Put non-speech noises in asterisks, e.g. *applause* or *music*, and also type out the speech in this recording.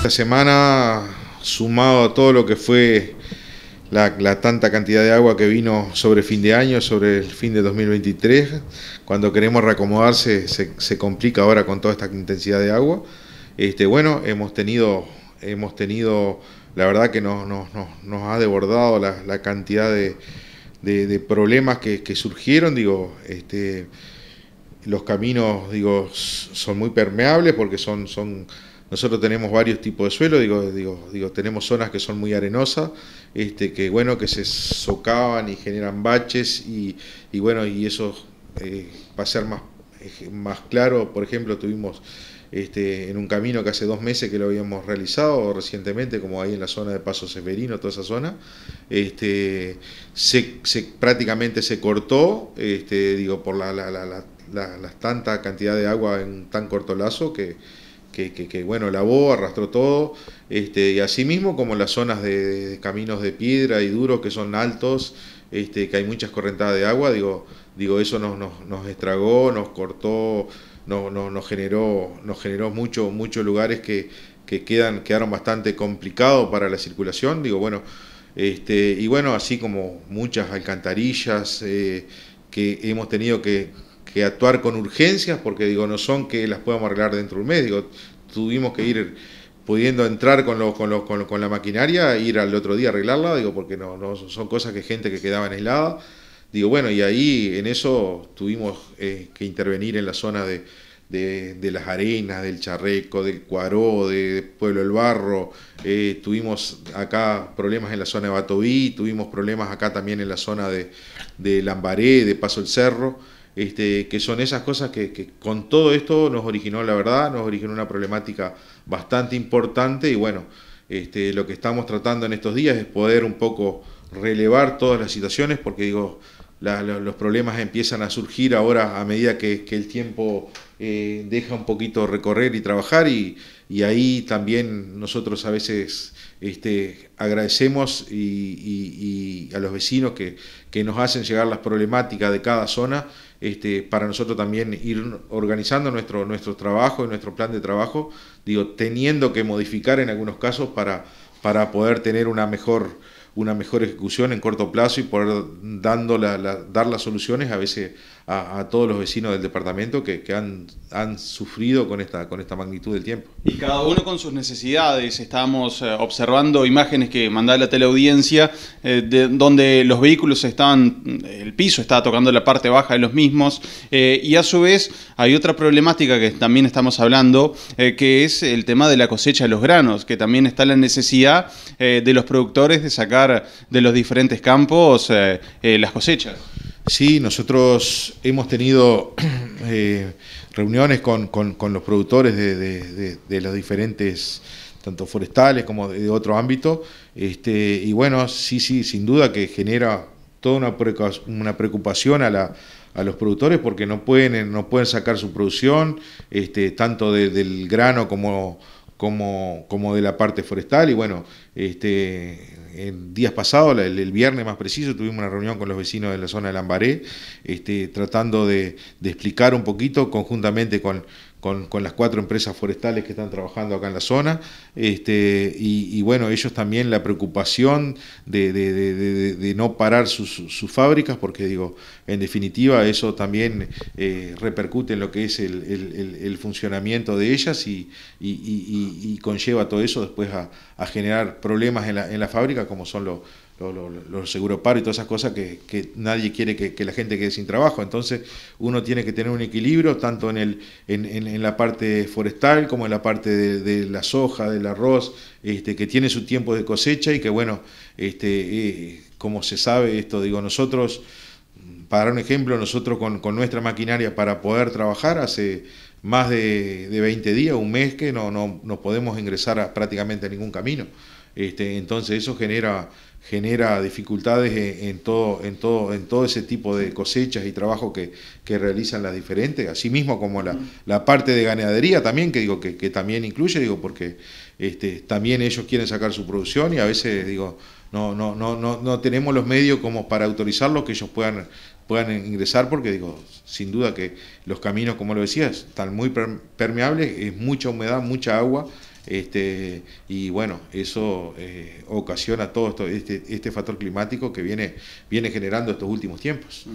Esta semana, sumado a todo lo que fue la, tanta cantidad de agua que vino sobre fin de año, sobre el fin de 2023, cuando queremos reacomodarse se, complica ahora con toda esta intensidad de agua. Este, bueno, hemos tenido, hemos tenido, la verdad que nos, ha debordado la, cantidad de, problemas que, surgieron, digo, este, los caminos, digo, son muy permeables porque son nosotros tenemos varios tipos de suelo, digo, digo, digo, tenemos zonas que son muy arenosas, este, que bueno, que se socavan y generan baches y, bueno, y eso eh, va a ser más, más claro. Por ejemplo, tuvimos este, en un camino que hace dos meses que lo habíamos realizado recientemente, como ahí en la zona de Paso Severino, toda esa zona, este, se, se prácticamente se cortó, este, digo, por la, la, la, la tanta cantidad de agua en tan corto lazo que que, bueno, lavó, arrastró todo, este, y asimismo como las zonas de, caminos de piedra y duros que son altos, este, que hay muchas correntadas de agua, digo, digo eso nos, nos, estragó, nos cortó, no, nos generó, nos generó mucho, muchos lugares que, quedan, quedaron bastante complicados para la circulación, digo, bueno, este, y bueno, así como muchas alcantarillas eh, que hemos tenido que que actuar con urgencias, porque digo, no son que las podamos arreglar dentro de un mes, digo, tuvimos que ir pudiendo entrar con, los, con, los, con, la maquinaria, ir al otro día a arreglarla, digo, porque no, no son cosas que gente que quedaba aislada. Digo, bueno, y ahí en eso tuvimos eh, que intervenir en la zona de, las arenas, del charreco, del cuaró, de, Pueblo El Barro, eh, tuvimos acá problemas en la zona de Batoví, tuvimos problemas acá también en la zona de, de Lambaré, de Paso el Cerro. Este, que son esas cosas que, con todo esto nos originó la verdad, nos originó una problemática bastante importante y bueno, este, lo que estamos tratando en estos días es poder un poco relevar todas las situaciones porque digo, los problemas empiezan a surgir ahora a medida que, el tiempo eh, deja un poquito recorrer y trabajar y, ahí también nosotros a veces este, agradecemos a los vecinos que nos hacen llegar las problemáticas de cada zona este, para nosotros también ir organizando nuestro, nuestro trabajo y nuestro plan de trabajo, digo, teniendo que modificar en algunos casos para, para poder tener una mejor una mejor ejecución en corto plazo y poder dando dar las soluciones a veces a, todos los vecinos del departamento que, han, han, sufrido con esta, con esta magnitud del tiempo. Y cada uno con sus necesidades. Estamos eh, observando imágenes que mandaba la teleaudiencia eh, donde los vehículos estaban el piso estaba tocando la parte baja de los mismos eh, y a su vez hay otra problemática que también estamos hablando que es el tema de la cosecha de los granos, que también está la necesidad de los productores de sacar de los diferentes campos eh, eh, las cosechas. Sí, nosotros hemos tenido *clears throat* eh, reuniones con, los productores de, de, los diferentes, tanto forestales como de, otro ámbito, este, y bueno, sí, sí, sin duda que genera toda una preocupación, una preocupación a la, a los productores porque no pueden, no pueden sacar su producción, este, tanto del grano como, como, como de la parte forestal. Y bueno, este, en días pasados, el, viernes más preciso, tuvimos una reunión con los vecinos de la zona de Lambaré, este, tratando de explicar un poquito conjuntamente con con, con, las cuatro empresas forestales que están trabajando acá en la zona. Este, y, bueno, ellos también la preocupación de, no parar sus, fábricas, porque digo, en definitiva eso también eh, repercute en lo que es el, funcionamiento de ellas y, y, conlleva todo eso después a, a generar problemas en la, en la fábrica, como son los los, los, los y todas esas cosas que, nadie quiere que, la gente quede sin trabajo. Entonces uno tiene que tener un equilibrio tanto en, el, en, la parte forestal como en la parte de, la soja, del arroz, este, que tiene su tiempo de cosecha y que bueno, este, eh, como se sabe esto, digo, nosotros, para un ejemplo, nosotros con nuestra maquinaria para poder trabajar hace más de, de 20 días, un mes que no, no, no podemos ingresar a prácticamente a ningún camino. Este, entonces eso genera, genera dificultades en, todo, en, todo, en todo ese tipo de cosechas y trabajo que, realizan las diferentes, así mismo como la, la parte de ganadería también, que digo, que, que también incluye, digo, porque este, también ellos quieren sacar su producción y a veces digo, no, no, no, no, no tenemos los medios como para autorizarlo que ellos puedan puedan ingresar porque digo, sin duda que los caminos, como lo decías, están muy permeables, es mucha humedad, mucha agua, este, y bueno, eso eh, ocasiona todo esto, este, este factor climático que viene, viene generando estos últimos tiempos.